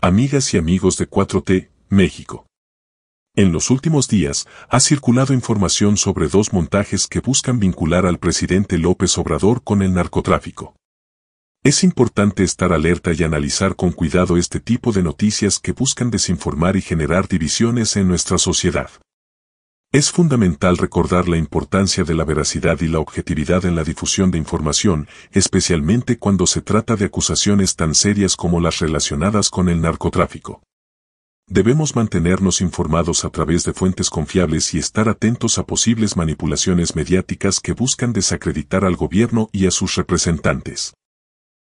Amigas y amigos de 4T, México. En los últimos días, ha circulado información sobre dos montajes que buscan vincular al presidente López Obrador con el narcotráfico. Es importante estar alerta y analizar con cuidado este tipo de noticias que buscan desinformar y generar divisiones en nuestra sociedad. Es fundamental recordar la importancia de la veracidad y la objetividad en la difusión de información, especialmente cuando se trata de acusaciones tan serias como las relacionadas con el narcotráfico. Debemos mantenernos informados a través de fuentes confiables y estar atentos a posibles manipulaciones mediáticas que buscan desacreditar al gobierno y a sus representantes.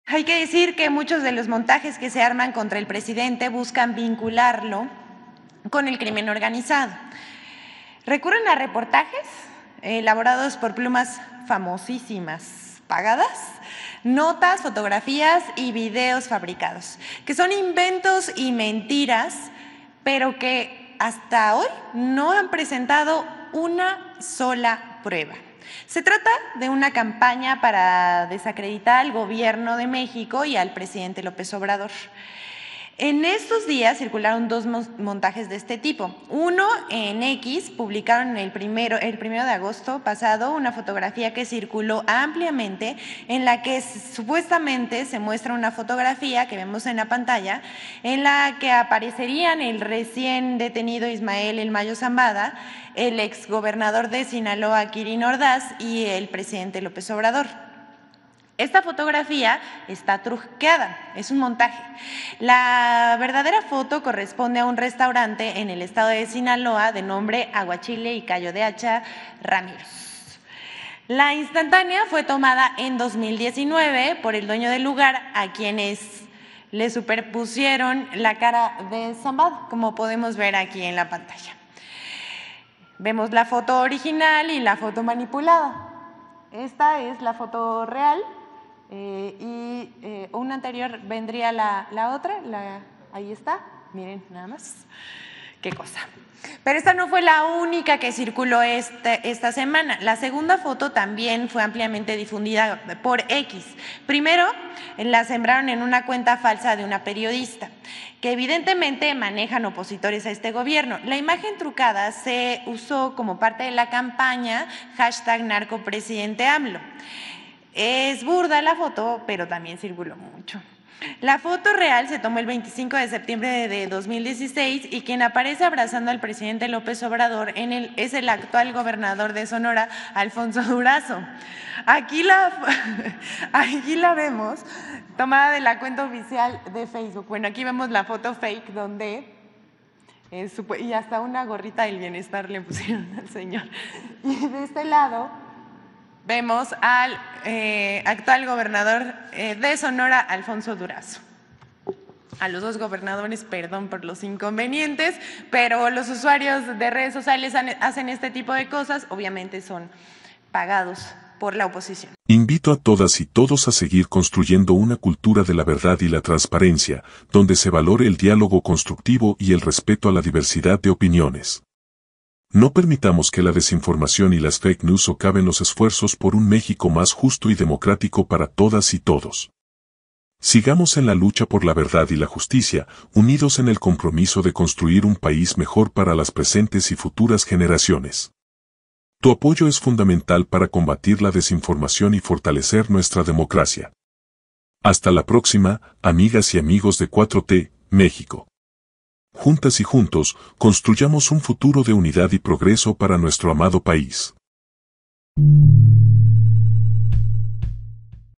Hay que decir que muchos de los montajes que se arman contra el presidente buscan vincularlo con el crimen organizado. Recurren a reportajes eh, elaborados por plumas famosísimas pagadas, notas, fotografías y videos fabricados, que son inventos y mentiras, pero que hasta hoy no han presentado una sola prueba. Se trata de una campaña para desacreditar al gobierno de México y al presidente López Obrador. En estos días circularon dos montajes de este tipo. Uno en X, publicaron el primero, de agosto pasado una fotografía que circuló ampliamente en la que supuestamente se muestra una fotografía que vemos en la pantalla en la que aparecerían el recién detenido Ismael El Mayo Zambada, el exgobernador de Sinaloa Kirin Ordaz y el presidente López Obrador. Esta fotografía está truqueada, es un montaje. La verdadera foto corresponde a un restaurante en el estado de Sinaloa de nombre Aguachile y Cayo de Hacha Ramírez. La instantánea fue tomada en 2019 por el dueño del lugar a quienes le superpusieron la cara de Zambado, como podemos ver aquí en la pantalla. Vemos la foto original y la foto manipulada. Esta es la foto real eh, y eh, una anterior vendría la, otra, ahí está, miren nada más, qué cosa. Pero esta no fue la única que circuló esta, esta semana. La segunda foto también fue ampliamente difundida por X. Primero, la sembraron en una cuenta falsa de una periodista, que evidentemente manejan opositores a este gobierno. La imagen trucada se usó como parte de la campaña hashtag narcopresidente AMLO. Es burda la foto, pero también circuló mucho. La foto real se tomó el 25 de septiembre de 2016 y quien aparece abrazando al presidente López Obrador es el actual gobernador de Sonora, Alfonso Durazo. Aquí la, aquí la vemos tomada de la cuenta oficial de Facebook. Bueno, aquí vemos la foto fake donde y hasta una gorrita del bienestar le pusieron al señor. Y de este lado vemos al eh, actual gobernador eh, de Sonora, Alfonso Durazo. A los dos gobernadores, perdón por los inconvenientes, pero los usuarios de redes sociales hacen este tipo de cosas, obviamente son pagados por la oposición. Invito a todas y todos a seguir construyendo una cultura de la verdad y la transparencia, donde se valore el diálogo constructivo y el respeto a la diversidad de opiniones. No permitamos que la desinformación y las fake news ocaben los esfuerzos por un México más justo y democrático para todas y todos. Sigamos en la lucha por la verdad y la justicia, unidos en el compromiso de construir un país mejor para las presentes y futuras generaciones. Tu apoyo es fundamental para combatir la desinformación y fortalecer nuestra democracia. Hasta la próxima, amigas y amigos de 4T, México. Juntas y juntos, construyamos un futuro de unidad y progreso para nuestro amado país.